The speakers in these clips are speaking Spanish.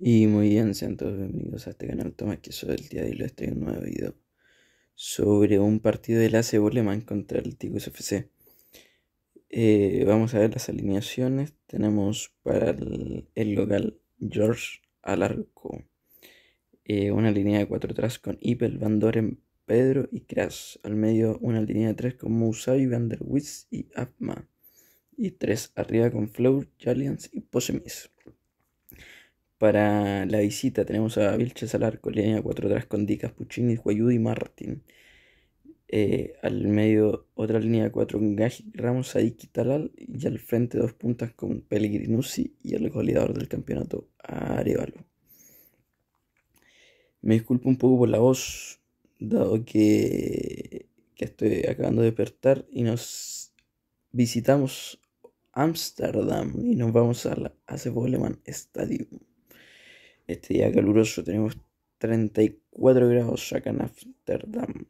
Y muy bien, sean todos bienvenidos a este canal Tomás que soy el día de hoy estoy en un nuevo video sobre un partido del AC Boleman contra el Tico FC. Eh, vamos a ver las alineaciones. Tenemos para el, local George Alarco. Eh, una línea de 4 atrás con Ipel, Van Doren, Pedro y Kras. Al medio una línea de 3 con Musavi, Van der Witz y Afma. Y 3 arriba con Flow Jalians y Posemis. Para la visita tenemos a Vilches Alarco, línea 4 Tras con Dicas, Puccini, Guayudo y Martín. Eh, al medio otra línea 4 con Gaji, Ramos, Aiki, Talal y al frente dos puntas con Pellegrinuzzi y el goleador del campeonato, Arevalo. Me disculpo un poco por la voz, dado que, estoy acabando de despertar y nos visitamos Ámsterdam y nos vamos a la AC Stadium. Este día caluroso tenemos 34 grados acá en Amsterdam.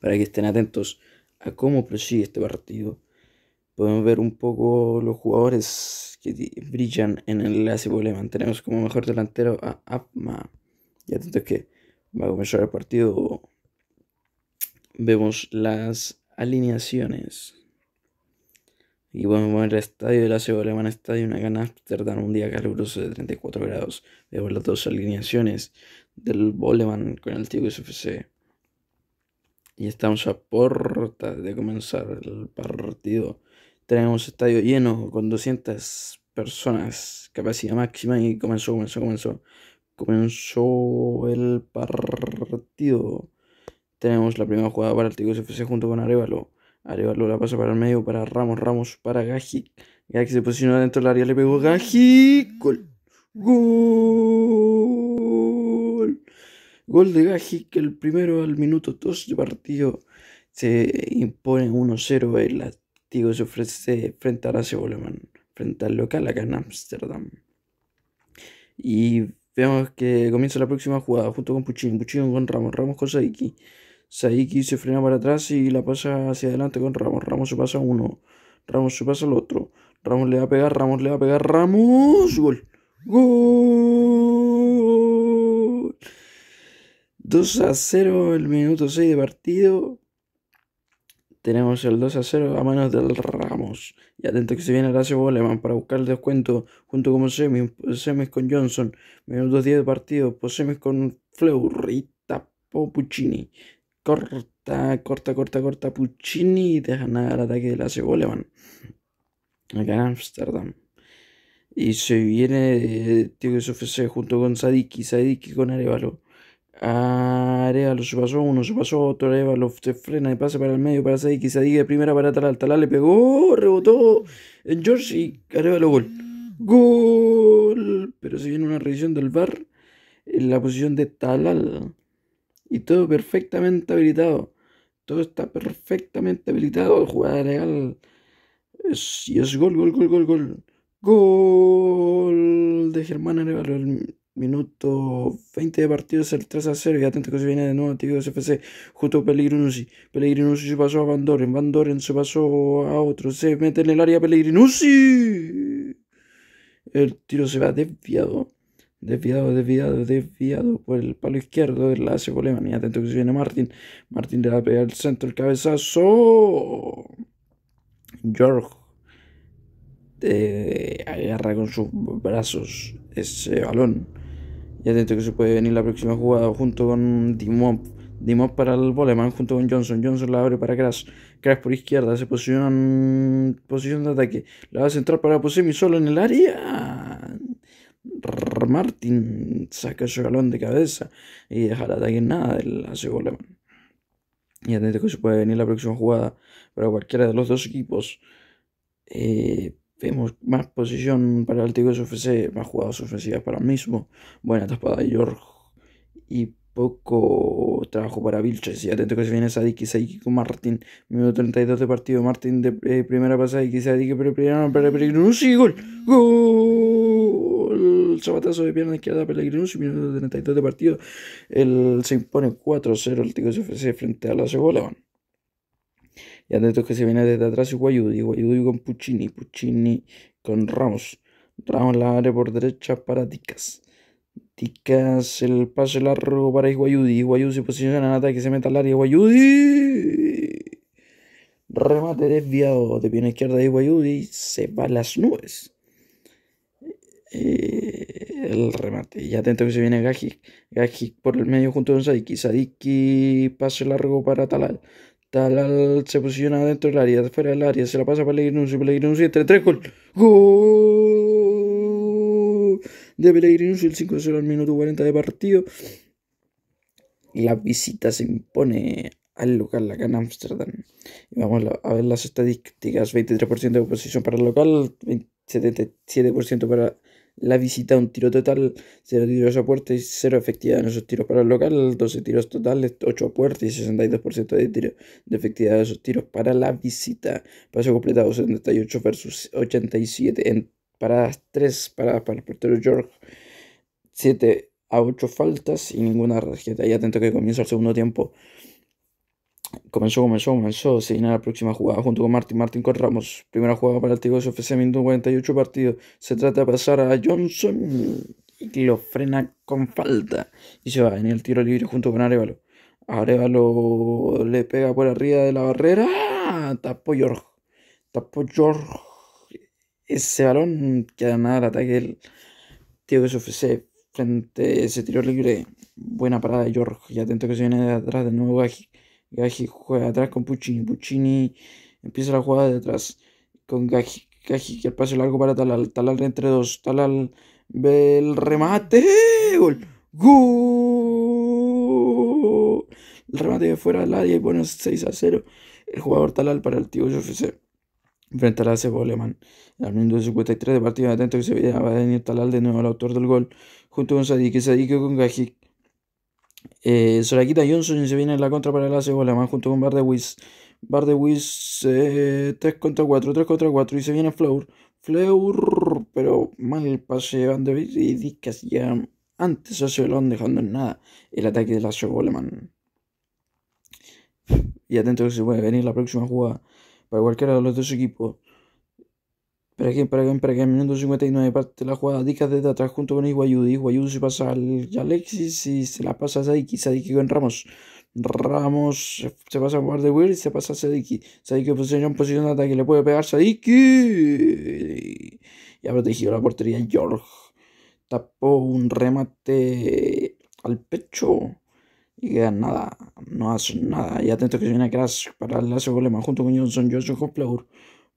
Para que estén atentos a cómo prosigue este partido, podemos ver un poco los jugadores que brillan en el enlace Boleman. Tenemos como mejor delantero a Abma. Y atentos que va a comenzar el partido. Vemos las alineaciones. Y bueno, el estadio de la CEO Estadio, una gana Amsterdam, un día caluroso de 34 grados. Vemos las dos alineaciones del Boleman con el Tigres FC. Y estamos a puerta de comenzar el partido. Tenemos estadio lleno con 200 personas, capacidad máxima. Y comenzó, comenzó, comenzó. Comenzó el partido. Tenemos la primera jugada para el Tigres FC junto con Arevalo Arevalo la pasa para el medio para Ramos, Ramos para Gajic. Gajic se posicionó dentro del área, le pegó Gajic. Gol. Gol. Gol de Gajic, el primero al minuto 2 de partido. Se impone 1-0 el activo se ofrece frente a la frente al local acá en Amsterdam, Y vemos que comienza la próxima jugada junto con Puchín, Puchín con Ramos, Ramos con Saiki. Saiki se frena para atrás y la pasa hacia adelante con Ramos. Ramos se pasa uno. Ramos se pasa al otro. Ramos le va a pegar, Ramos le va a pegar, Ramos. Gol. Gol. 2 a 0 el minuto 6 de partido. Tenemos el 2 a 0 a manos del Ramos. Y atento que se viene Horacio Boleman para buscar el descuento junto con Semis, Semis con Johnson. Minutos 10 de partido. Semis con Fleurita Popuccini corta, corta, corta, corta Puccini y te al el ataque de la cebola, Acá en Amsterdam. Y se viene Tío que se junto con Sadiki, Sadiki con Arevalo. Arevalo se pasó uno, se pasó otro, Arevalo se frena y pasa para el medio para Sadiki, Sadiki de primera para Talal, Talal le pegó, rebotó en George y Arevalo gol. Gol. Pero se viene una revisión del bar en la posición de Talal y todo perfectamente habilitado. Todo está perfectamente habilitado. Jugada legal. y es gol, gol, gol, gol, gol. Gol de Germán Arevalo. minuto 20 de partido es el 3 a 0. Y atento que se viene de nuevo de FC. Justo Pellegrinusi. Pellegrinusi se pasó a Van Doren. Van Doren se pasó a otro. Se mete en el área Pellegrinusi. El tiro se va desviado. Desviado, desviado, desviado por el palo izquierdo. del hace y Y atento que se viene Martin Martin le va a pegar al centro el cabezazo. George eh, agarra con sus brazos ese balón. Y atento que se puede venir la próxima jugada junto con Dimop Dimop para el Boleman junto con Johnson. Johnson la abre para Crash. Crash por izquierda. Se en Posición de ataque. La va a centrar para Posemi solo en el área. Martín Martin saca ese galón de cabeza y deja el ataque en nada del hace y Y que se puede venir la próxima jugada para cualquiera de los dos equipos. Eh, vemos más posición para el su FC, más jugadas ofensivas para el mismo. Buena tapada de George y poco trabajo para Vilches. Y atento que se viene y Saiki con Martín. Minuto 32 de partido. Martín de eh, primera pasada y Sadiki, pero primero para, para, ¡Gol! ¡Gol! el zapatazo de pierna izquierda Pellegrino, su minuto 32 de partido. El, se impone 4-0 el Tico FC frente a la Cebola. Y atentos que se viene desde atrás y Guayudi. Guayudi con Puccini. Puccini con Ramos. Ramos la área por derecha para Ticas Ticas el pase largo para Iguayudi. Iguayudi se posiciona en ataque, se meta al área. Iguayudi. Remate desviado de pierna izquierda de Iguayudi. Se va las nubes. Eh, el remate. Y atento que se viene Gajic. Gajic por el medio junto con Sadiki. Sadiki pase largo para Talal. Talal se posiciona dentro del área, fuera del área. Se la pasa para y Pelegrinus y entre tres gol. ¡Gol! De y el 5-0 al minuto 40 de partido. La visita se impone al local acá en Amsterdam Y vamos a ver las estadísticas. 23% de oposición para el local, 77% para la visita, un tiro total, 0 tiros a puerta y 0 efectividad en esos tiros para el local, 12 tiros totales, 8 a y 62% de, tiro, efectividad de esos tiros para la visita. Paso completado 78 versus 87 en paradas 3 paradas para el portero George, 7 a 8 faltas y ninguna tarjeta. Y atento que comienza el segundo tiempo comenzó, comenzó, comenzó. Se viene la próxima jugada junto con Martín, Martín con Ramos. Primera jugada para el Tío FC, minuto 48 partidos Se trata de pasar a Johnson. Y lo frena con falta. Y se va en el tiro libre junto con Arevalo. Arevalo le pega por arriba de la barrera. Tapó George. Tapó George. Ese balón queda nada el ataque del Tío S.O.F.C. frente a ese tiro libre. Buena parada de George. Y atento que se viene de atrás de nuevo Gaji. Gaji juega atrás con Puccini. Puccini empieza la jugada de atrás con Gaji. Gaji que el pase largo para Talal. Talal entre dos. Talal ve el remate. Gol. Gol. El remate de fuera del área y bueno 6 a 0. El jugador Talal para el tío se Enfrentará a Seboleman. Alemán. Al minuto 53 de partido atento que se veía va a Daniel Talal de nuevo el autor del gol. Junto con Sadik. Sadik con Gaji eh, Soraquita Johnson se viene en la contra para el Ace más junto con Bardewis. Bardewis eh, 3 contra 4, 3 contra 4 y se viene Fleur. Fleur, pero mal el pase de Van de y dice ya antes a dejando en nada el ataque de la Goleman Y atento que se puede venir la próxima jugada para cualquiera de los dos equipos aquí, en el minuto 59, parte de la jugada. Dicas desde atrás junto con Iguayudu. Iguayudu se pasa al Alexis y se la pasa a Sadiki, Sadiki con Ramos. Ramos se pasa a jugar de Will y se pasa a Sadiki. Sadiki posee en posición de ataque. Le puede pegar Sadiki. Y ha protegido la portería George. Tapó un remate al pecho. Y queda nada. No hace nada. Y atento que se viene a Crash para el lazo golema junto con Johnson. Johnson con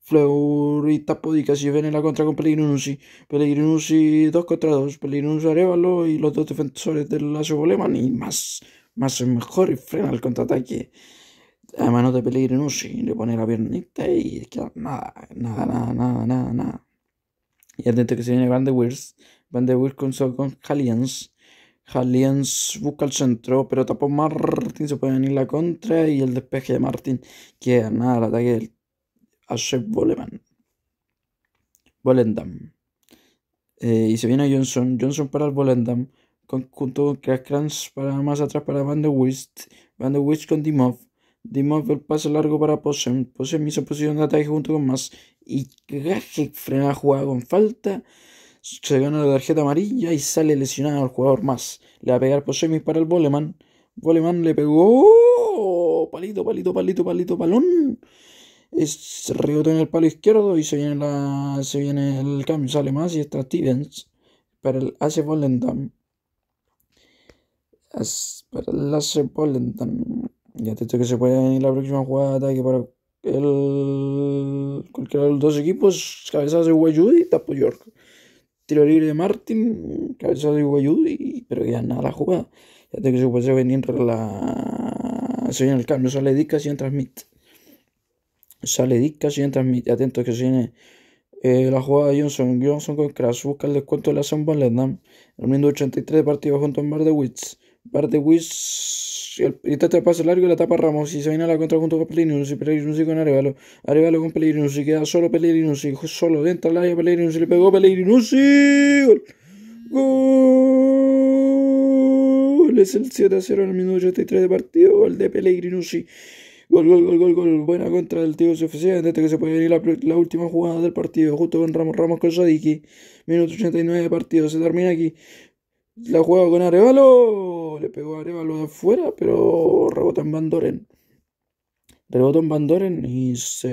Fleurita viene la contra con Pellegrinuzzi, Pellegrinuzzi 2 contra 2, Pellegrinuzzi Arevalo y los dos defensores del Lazio Boleman y más, más es mejor y frena el contraataque a mano de Pellegrinuzzi, le pone la piernita y queda nada, nada, nada, nada, nada, nada. Y adentro que se viene Van de Wiers, Van de Wiers con, con Halliens. busca el centro, pero tapó Martin se puede venir la contra y el despeje de Martin queda nada, el ataque del Ashek Boleman. Volendam. Eh, y se viene Johnson. Johnson para el Volendam. Junto con Kraskrans para más atrás para Van de Wist. Van de Wist con Dimov. Dimov el pase largo para Posen. Posen hizo posición de ataque junto con más. Y Gajic frena la jugada con falta. Se gana la tarjeta amarilla y sale lesionado al jugador más. Le va a pegar Y para el Boleman. Boleman le pegó. ¡Oh! Palito, palito, palito, palito, balón es todo en el palo izquierdo y se viene, la, se viene el cambio, sale más y está Stevens para el AC Volendam. Para el AC Volendam. Ya te digo que se puede venir la próxima jugada de ataque para el, cualquiera de los dos equipos. Cabeza de Guayudi y Tapo York. Tiro libre de Martin, Cabeza de y pero ya nada la jugada. Ya te digo que se puede venir la. Se viene el cambio, sale Dicas y entra Smith. Sale Disca, transmitiendo, atento que viene eh, la jugada de Johnson. Johnson con Crash busca el descuento de la en en El minuto 83 de partido junto a Bardewitz. Bardewitz y el este pase largo y la tapa Ramos. Y se viene a la contra junto con Pelegrinus Y y con Arevalo. Arevalo con un Y queda solo un Y solo dentro del área Pelegrinus Y le pegó Pellegrinus. ¡Gol! ¡Gol! Es el 7 a 0 en el minuto 83 de partido. Gol de Y... Gol, gol, gol, gol, gol. Buena contra del tío suficiente. este que se puede venir la, última jugada del partido. Justo con Ramos Ramos con Sadiki. Minuto 89 de partido. Se termina aquí. La juega con Arevalo. Le pegó a Arevalo de afuera, pero rebota en Van Rebota Rebotó en bandoren y se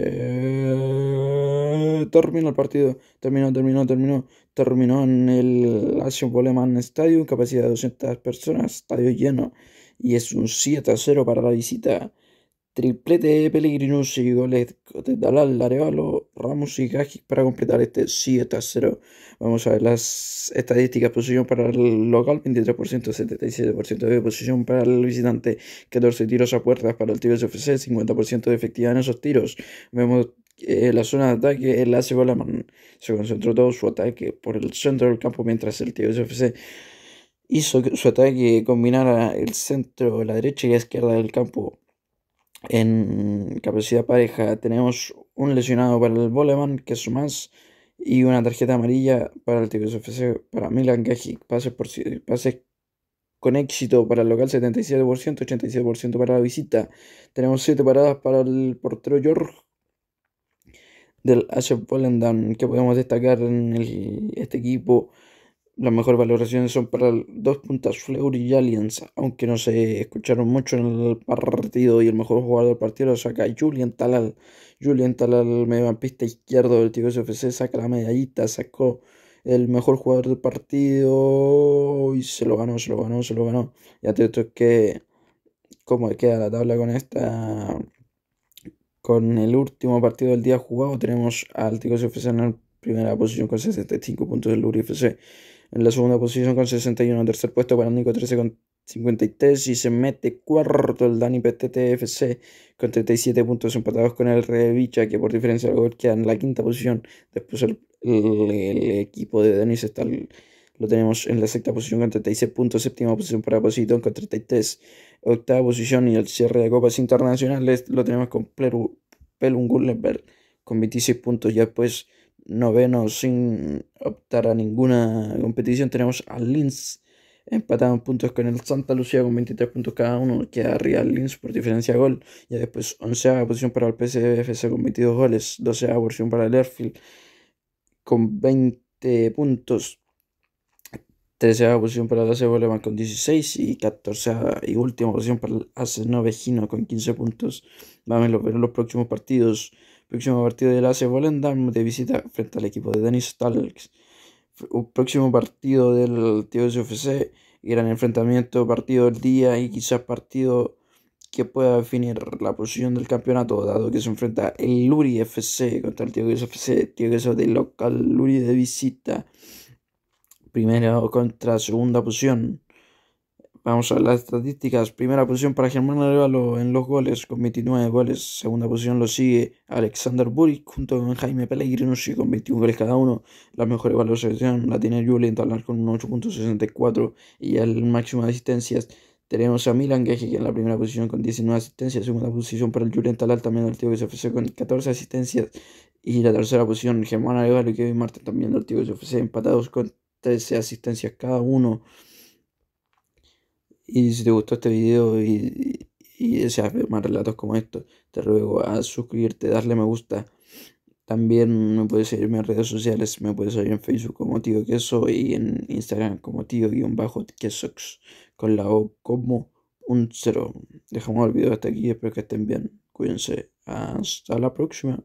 terminó el partido. Terminó, terminó, terminó. Terminó en el Action poleman Stadium, capacidad de 200 personas, estadio lleno. Y es un 7 a 0 para la visita. Triplete de Pellegrinos y goles de Dalal, Arevalo, Ramos y GAJIC para completar este 7 a 0. Vamos a ver las estadísticas. Posición para el local, 23%, 77% de posición para el visitante, 14 tiros a puertas para el SFC, 50% de efectividad en esos tiros. Vemos eh, la zona de ataque, el AC Balaman se concentró todo su ataque por el centro del campo mientras el SFC hizo su ataque combinara el centro, la derecha y la izquierda del campo. En capacidad pareja tenemos un lesionado para el Boleman, que es más, y una tarjeta amarilla para el Tigres FC para Milan Gajic. Pases, por, pases con éxito para el local 77%, 87% para la visita. Tenemos 7 paradas para el portero George del Asher Volendam que podemos destacar en el, este equipo las mejores valoraciones son para dos puntas Fleury y Allianz, aunque no se escucharon mucho en el partido y el mejor jugador del partido lo saca Julian Talal. Julian Talal, mediocampista izquierdo del Tigres FC, saca la medallita, sacó el mejor jugador del partido y se lo ganó, se lo ganó, se lo ganó. Ya te es que cómo queda la tabla con esta. Con el último partido del día jugado tenemos al Tigres FC en la primera posición con 65 puntos del Uri FC en la segunda posición con 61, en tercer puesto para Nico 13 con 53 y se mete cuarto el Dani PTTFC con 37 puntos empatados con el Revicha que por diferencia de gol queda en la quinta posición. Después el, equipo de Denis está, lo tenemos en la sexta posición con 36 puntos, séptima posición para Positón con 33, octava posición y el cierre de Copas Internacionales lo tenemos con Pelungulenberg con 26 puntos ya después. Pues, noveno sin optar a ninguna competición. Tenemos al Linz empatado en puntos con el Santa Lucía con 23 puntos cada uno. Queda arriba el Linz por diferencia de gol. Y después 11 posición para el PSFC con 22 goles. 12 posición para el Airfield con 20 puntos. 13 posición para el AC Boleman con 16 y 14 y última posición para el AC Novejino con 15 puntos. Vamos a ver los próximos partidos. Próximo partido del AC Volendam de visita frente al equipo de Denis Talks. Próximo partido del Tío FC, gran enfrentamiento, partido del día y quizás partido que pueda definir la posición del campeonato, dado que se enfrenta el Luri FC contra el Tigres FC, de local, Luri de visita, primero contra segunda posición. Vamos a las estadísticas. Primera posición para Germán Arevalo en los goles con 29 goles. Segunda posición lo sigue Alexander Buric junto con Jaime sí, con 21 goles cada uno. La mejor evaluación la tiene Julen Talar con 8.64 y el máximo de asistencias. Tenemos a Milan que en la primera posición con 19 asistencias. Segunda posición para el Julen Talar también del tío que se con 14 asistencias. Y la tercera posición Germán Arevalo y Kevin Martín también del tío que se ofrece empatados con 13 asistencias cada uno. Y si te gustó este video y, deseas ver más relatos como estos, te ruego a suscribirte, darle me gusta. También me puedes seguir en mis redes sociales, me puedes seguir en Facebook como tío queso y en Instagram como tío guión bajo quesox con la O como un cero. Dejamos el video hasta aquí, espero que estén bien. Cuídense. Hasta la próxima.